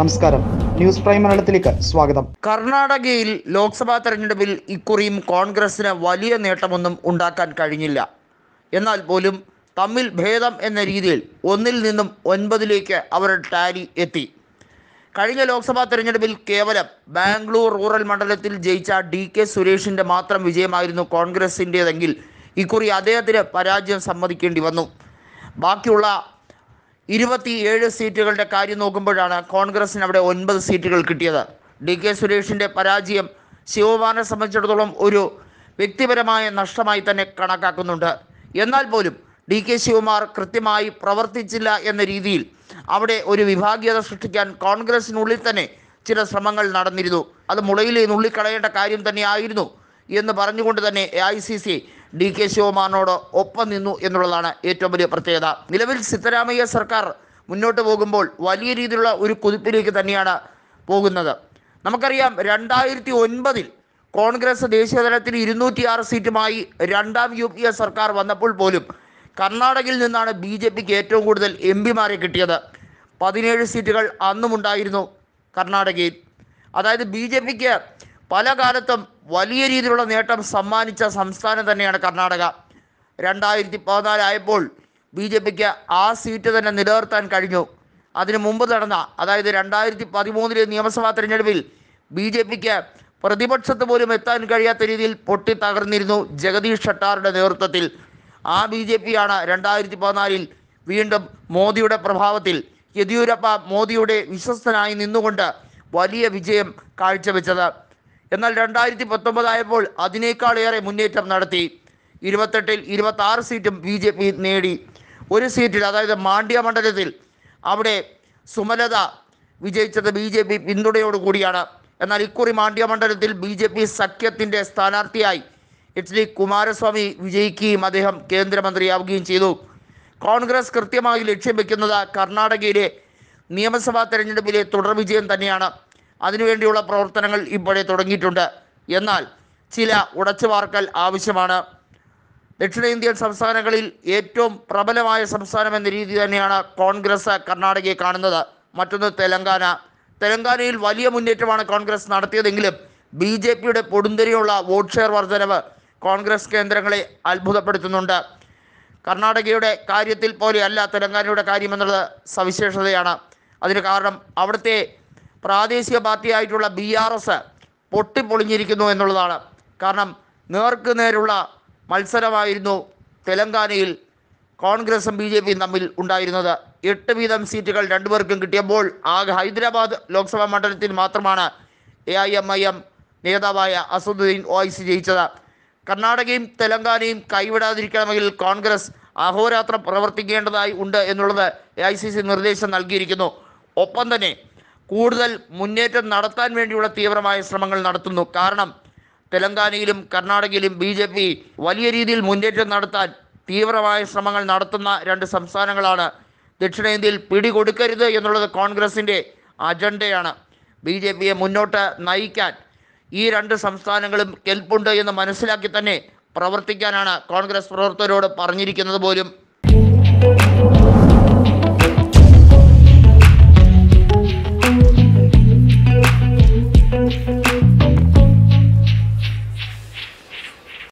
നമസ്കാരം news prime മലയാളത്തിലേക്ക് സ്വാഗതം കർണാടകയിൽ ലോക്സഭാ തെരഞ്ഞെടുപ്പിൽ ഇക്കുറിയും കോൺഗ്രസിന് വലിയ നേട്ടമൊന്നും ഉണ്ടാക്കാൻ കഴിഞ്ഞില്ല എന്നാൽ പോലും തമ്മിൽ ഭേദം എന്ന രീതിയിൽ ഒന്നിൽ നിന്നും ഒൻപതിലേക്ക് അവരുടെ ടാലി എത്തി കഴിഞ്ഞ ലോക്സഭാ തെരഞ്ഞെടുപ്പിൽ കേവലം ബാംഗ്ലൂർ റൂറൽ മണ്ഡലത്തിൽ ജയിച്ച ഡി കെ സുരേഷിൻ്റെ മാത്രം വിജയമായിരുന്നു കോൺഗ്രസിൻ്റേതെങ്കിൽ ഇക്കുറി അദ്ദേഹത്തിന് പരാജയം സമ്മതിക്കേണ്ടി വന്നു ബാക്കിയുള്ള ഇരുപത്തിയേഴ് സീറ്റുകളുടെ കാര്യം നോക്കുമ്പോഴാണ് കോൺഗ്രസിന് അവിടെ ഒൻപത് സീറ്റുകൾ കിട്ടിയത് ഡി കെ സുരേഷിൻ്റെ പരാജയം ശിവകുമാറിനെ സംബന്ധിച്ചിടത്തോളം ഒരു വ്യക്തിപരമായ നഷ്ടമായി തന്നെ കണക്കാക്കുന്നുണ്ട് എന്നാൽ പോലും ഡി കെ ശിവകുമാർ കൃത്യമായി പ്രവർത്തിച്ചില്ല എന്ന രീതിയിൽ അവിടെ ഒരു വിഭാഗീയത സൃഷ്ടിക്കാൻ കോൺഗ്രസിനുള്ളിൽ തന്നെ ചില ശ്രമങ്ങൾ നടന്നിരുന്നു അത് മുളയിലേ നുള്ളിക്കളയേണ്ട കാര്യം തന്നെയായിരുന്നു എന്ന് പറഞ്ഞുകൊണ്ട് തന്നെ A I C C D K ശിവമാനോട് ഒപ്പം നിന്നു എന്നുള്ളതാണ് ഏറ്റവും വലിയ പ്രത്യേകത നിലവിൽ സിദ്ധരാമയ്യ സർക്കാർ മുന്നോട്ട് പോകുമ്പോൾ വലിയ രീതിയിലുള്ള ഒരു കുതിപ്പിലേക്ക് തന്നെയാണ് പോകുന്നത് നമുക്കറിയാം രണ്ടായിരത്തി ഒൻപതിൽ കോൺഗ്രസ് ദേശീയതലത്തിൽ ഇരുന്നൂറ്റിയാറ് സീറ്റുമായി രണ്ടാം യു പി എ സർക്കാർ വന്നപ്പോൾ പോലും കർണാടകയിൽ നിന്നാണ് ബി ജെ പിക്ക് ഏറ്റവും കൂടുതൽ എം പിമാരെ കിട്ടിയത് പതിനേഴ് സീറ്റുകൾ അന്നുമുണ്ടായിരുന്നു കർണാടകയിൽ അതായത് ബി ജെ പിക്ക് പല കാലത്തും വലിയ രീതിയിലുള്ള നേട്ടം സമ്മാനിച്ച സംസ്ഥാനം തന്നെയാണ് കർണാടക രണ്ടായിരത്തി പതിനാലായപ്പോൾ ബി ജെ പിക്ക് ആ സീറ്റ് തന്നെ നിലനിർത്താൻ കഴിഞ്ഞു അതിനു മുമ്പ് നടന്ന അതായത് രണ്ടായിരത്തി പതിമൂന്നിലെ നിയമസഭാ തെരഞ്ഞെടുപ്പിൽ ബി ജെ പിക്ക് പ്രതിപക്ഷത്ത് പോലും എത്താൻ കഴിയാത്ത രീതിയിൽ പൊട്ടി തകർന്നിരുന്നു ജഗദീഷ് ഷട്ടാറുടെ നേതൃത്വത്തിൽ ആ ബി ജെ പിയാണ് രണ്ടായിരത്തി പതിനാലിൽ വീണ്ടും മോദിയുടെ പ്രഭാവത്തിൽ യെദ്യൂരപ്പ മോദിയുടെ വിശ്വസ്തനായി നിന്നുകൊണ്ട് വലിയ വിജയം കാഴ്ചവെച്ചത് എന്നാൽ രണ്ടായിരത്തി പത്തൊമ്പതായപ്പോൾ അതിനേക്കാളേറെ മുന്നേറ്റം നടത്തി ഇരുപത്തെട്ടിൽ ഇരുപത്തി ആറ് സീറ്റും ബി ജെ പി നേടി ഒരു സീറ്റിൽ അതായത് മാണ്ഡ്യ മണ്ഡലത്തിൽ അവിടെ സുമലത വിജയിച്ചത് ബി ജെ പി പിന്തുണയോടുകൂടിയാണ് എന്നാൽ ഇക്കുറി മാണ്ഡ്യ മണ്ഡലത്തിൽ ബി ജെ പി സഖ്യത്തിൻ്റെ സ്ഥാനാർത്ഥിയായി എച്ച് ഡി കുമാരസ്വാമി വിജയിക്കുകയും അദ്ദേഹം കേന്ദ്രമന്ത്രിയാവുകയും ചെയ്തു കോൺഗ്രസ് കൃത്യമായി ലക്ഷ്യം വെക്കുന്നത് കർണാടകയിലെ നിയമസഭാ തെരഞ്ഞെടുപ്പിലെ തുടർ വിജയം തന്നെയാണ് അതിനുവേണ്ടിയുള്ള പ്രവർത്തനങ്ങൾ ഇപ്പോഴേ തുടങ്ങിയിട്ടുണ്ട് എന്നാൽ ചില ഉടച്ചു വാർക്കൽ ആവശ്യമാണ് ദക്ഷിണേന്ത്യൻ സംസ്ഥാനങ്ങളിൽ ഏറ്റവും പ്രബലമായ സംസ്ഥാനം എന്ന രീതി തന്നെയാണ് കോൺഗ്രസ് കർണാടകയെ കാണുന്നത് മറ്റൊന്ന് തെലങ്കാന തെലങ്കാനയിൽ വലിയ മുന്നേറ്റമാണ് കോൺഗ്രസ് നടത്തിയതെങ്കിലും ബി ജെ പിയുടെ പൊടുന്തരിയുള്ള വോട്ട് ഷെയർ വർധനവ് കോൺഗ്രസ് കേന്ദ്രങ്ങളെ അത്ഭുതപ്പെടുത്തുന്നുണ്ട് കർണാടകയുടെ കാര്യത്തിൽ പോലെയല്ല തെലങ്കാനയുടെ കാര്യമെന്നുള്ളത് സവിശേഷതയാണ് അതിന് കാരണം അവിടുത്തെ പ്രാദേശിക പാർട്ടിയായിട്ടുള്ള ബി ആർ എസ് പൊട്ടിപ്പൊളിഞ്ഞിരിക്കുന്നു എന്നുള്ളതാണ് കാരണം നേർക്ക് നേരുള്ള മത്സരമായിരുന്നു തെലങ്കാനയിൽ കോൺഗ്രസും ബി ജെ പിയും തമ്മിൽ ഉണ്ടായിരുന്നത് എട്ട് വീതം സീറ്റുകൾ രണ്ടുപേർക്കും കിട്ടിയപ്പോൾ ആകെ ഹൈദരാബാദ് ലോക്സഭാ മണ്ഡലത്തിൽ മാത്രമാണ് A I M I M നേതാവായ അസദുദ്ദീൻ ഒഐസി ജയിച്ചത് കർണാടകയും തെലങ്കാനയും കൈവിടാതിരിക്കണമെങ്കിൽ കോൺഗ്രസ് അഹോരാത്രം പ്രവർത്തിക്കേണ്ടതായി ഉണ്ട് എന്നുള്ളത് എ ഐ സി സി നിർദ്ദേശം നൽകിയിരിക്കുന്നു ഒപ്പം തന്നെ കൂടുതൽ മുന്നേറ്റം നടത്താൻ വേണ്ടിയുള്ള തീവ്രമായ ശ്രമങ്ങൾ നടത്തുന്നു കാരണം തെലങ്കാനയിലും കർണാടകയിലും ബി ജെ പി വലിയ രീതിയിൽ മുന്നേറ്റം നടത്താൻ തീവ്രമായ ശ്രമങ്ങൾ നടത്തുന്ന രണ്ട് സംസ്ഥാനങ്ങളാണ് ദക്ഷിണേന്ത്യയിൽ പിടികൊടുക്കരുത് എന്നുള്ളത് കോൺഗ്രസിൻ്റെ അജണ്ടയാണ് ബി ജെ പിയെ മുന്നോട്ട് നയിക്കാൻ ഈ രണ്ട് സംസ്ഥാനങ്ങളും കെൽപ്പുണ്ട് എന്ന് മനസ്സിലാക്കി തന്നെ പ്രവർത്തിക്കാനാണ് കോൺഗ്രസ് പ്രവർത്തകരോട് പറഞ്ഞിരിക്കുന്നത് പോലും